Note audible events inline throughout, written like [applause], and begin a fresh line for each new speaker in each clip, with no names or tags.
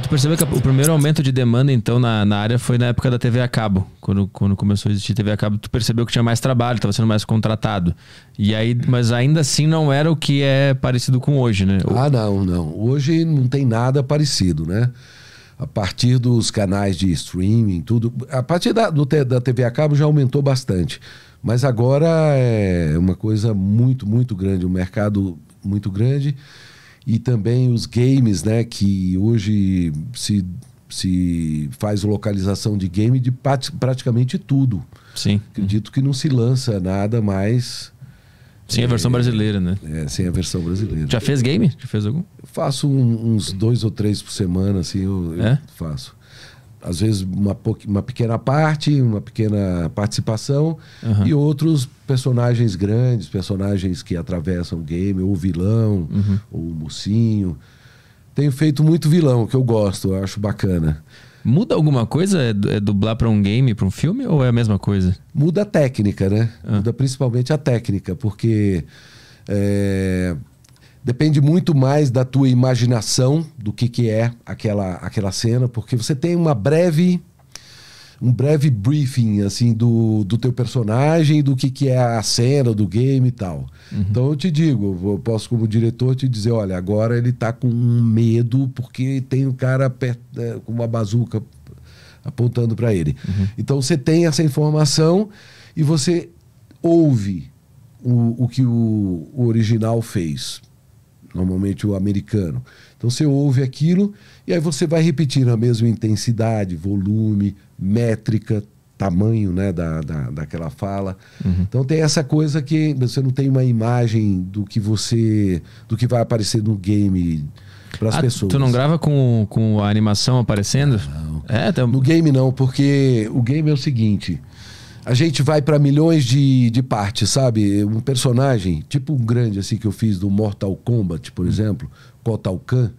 Tu percebeu que o primeiro aumento de demanda, então, na, na área foi na época da TV a cabo. Quando, quando começou a existir TV a cabo, tu percebeu que tinha mais trabalho, estava sendo mais contratado. E aí, mas
ainda assim não era o que é parecido com hoje, né? Ah, não, não. Hoje não tem nada parecido, né? A partir dos canais de streaming, tudo. A partir da, do, da TV a cabo já aumentou bastante. Mas agora é uma coisa muito, muito grande, um mercado muito grande e também os games, né? Que hoje se, se faz localização de game de praticamente tudo. Sim. Acredito que não se lança nada mais. Sem a é, versão brasileira, né? É, sem a versão brasileira. Já fez game? Já fez algum? Eu faço um, uns dois ou três por semana, assim, eu, é? eu faço às vezes uma, uma pequena parte, uma pequena participação, uhum. e outros personagens grandes, personagens que atravessam o game, ou vilão, uhum. ou mocinho. Tenho feito muito vilão, que eu gosto, eu acho bacana. Muda alguma coisa? É, é dublar para um game, para um filme, ou é a mesma coisa? Muda a técnica, né? Ah. Muda principalmente a técnica, porque é, Depende muito mais da tua imaginação do que, que é aquela, aquela cena, porque você tem uma breve um breve briefing assim do, do teu personagem, do que, que é a cena do game e tal. Uhum. Então eu te digo, eu posso como diretor te dizer, olha, agora ele tá com um medo porque tem um cara perto, é, com uma bazuca apontando para ele. Uhum. Então você tem essa informação e você ouve o, o que o, o original fez normalmente o americano. Então você ouve aquilo e aí você vai repetir a mesma intensidade, volume, métrica, tamanho né, da, da, daquela fala. Uhum. Então tem essa coisa que você não tem uma imagem do que você. do que vai aparecer no game para as ah, pessoas. Tu não grava com, com a animação aparecendo? Não. É, tá... No game não, porque o game é o seguinte a gente vai para milhões de, de partes, sabe? Um personagem, tipo um grande assim que eu fiz do Mortal Kombat, por exemplo, Kotal Khan.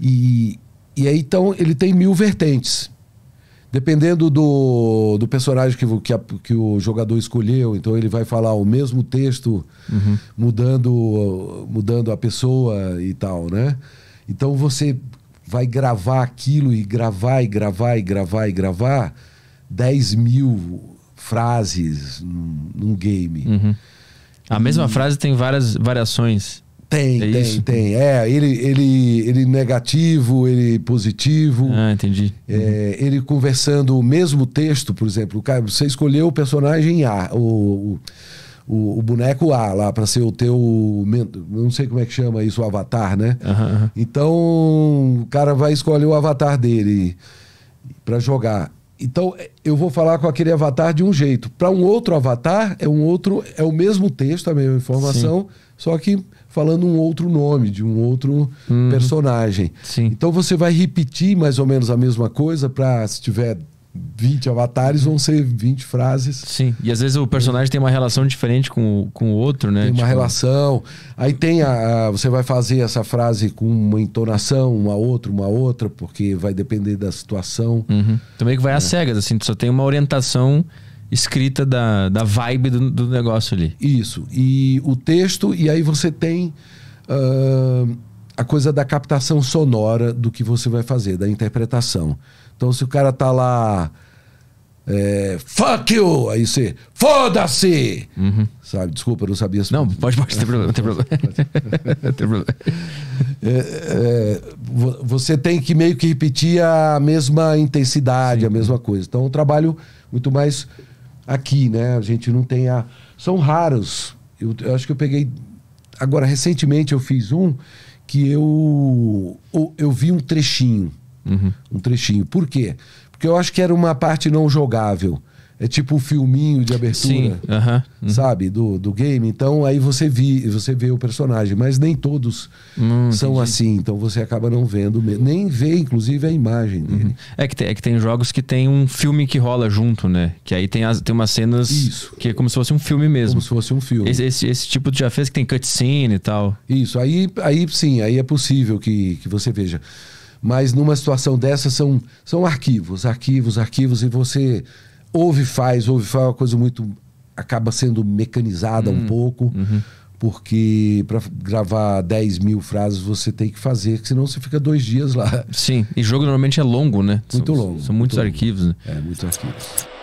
E, e aí, então, ele tem mil vertentes. Dependendo do, do personagem que, que, a, que o jogador escolheu, então ele vai falar o mesmo texto, uhum. mudando, mudando a pessoa e tal, né? Então você vai gravar aquilo e gravar e gravar e gravar e gravar 10 mil frases num, num game. Uhum. A
mesma frase tem várias variações. Tem, é tem, isso? tem. É,
ele, ele, ele negativo, ele positivo. Ah, entendi. É, uhum. Ele conversando o mesmo texto, por exemplo, cara, você escolheu o personagem A, o, o, o boneco A lá, para ser o teu. Não sei como é que chama isso, o avatar, né? Uhum. Então, o cara vai escolher o avatar dele para jogar. Então, é, eu vou falar com aquele avatar de um jeito. Para um outro avatar, é um outro, é o mesmo texto, a mesma informação, Sim. só que falando um outro nome, de um outro hum. personagem. Sim. Então você vai repetir mais ou menos a mesma coisa para se tiver 20 avatares vão ser 20 frases. Sim, e às vezes o personagem tem uma relação diferente com, com o outro, né? Tem uma tipo... relação. Aí tem a, a, Você vai fazer essa frase com uma entonação, uma outra, uma outra, porque vai depender da situação. Uhum.
Também que vai é. às cegas, assim, tu só tem uma orientação escrita da, da vibe do, do negócio ali. Isso.
E o texto, e aí você tem. Uh a coisa da captação sonora do que você vai fazer, da interpretação. Então, se o cara tá lá. É, fuck you! Aí você. Foda-se! Uhum. Sabe? Desculpa, eu não sabia. Não, pode, pode, não tem problema. Tem problema. [laughs] tem problema. É, é, você tem que meio que repetir a mesma intensidade, Sim. a mesma coisa. Então, eu trabalho muito mais aqui, né? A gente não tem a. São raros. eu, eu acho que eu peguei. Agora, recentemente eu fiz um que eu, eu vi um trechinho. Uhum. Um trechinho. Por quê? Porque eu acho que era uma parte não jogável. É tipo o filminho de abertura, Sim, uh uhum. -huh, sabe? Do, do game. Então aí você, vi, você vê o personagem, mas nem todos hum, são entendi. assim. Então você acaba não vendo, nem vê, inclusive, a imagem dele. Uhum.
É, que tem, é que tem jogos que tem um filme que rola junto, né? Que aí tem, as, tem umas cenas Isso. que é como se fosse um filme mesmo. Como se fosse um filme. Esse, esse, esse tipo de já fez que tem
cutscene e tal. Isso, aí, aí sim, aí é possível que, que você veja mas numa situação dessa são, são arquivos, arquivos, arquivos, e você ouve faz, ouve faz é uma coisa muito. acaba sendo mecanizada uhum. um pouco. Uhum. Porque para gravar 10 mil frases você tem que fazer, senão você fica dois dias lá.
Sim, e jogo normalmente é longo, né? Muito são, longo. São muitos arquivos, né? É, muitos arquivos.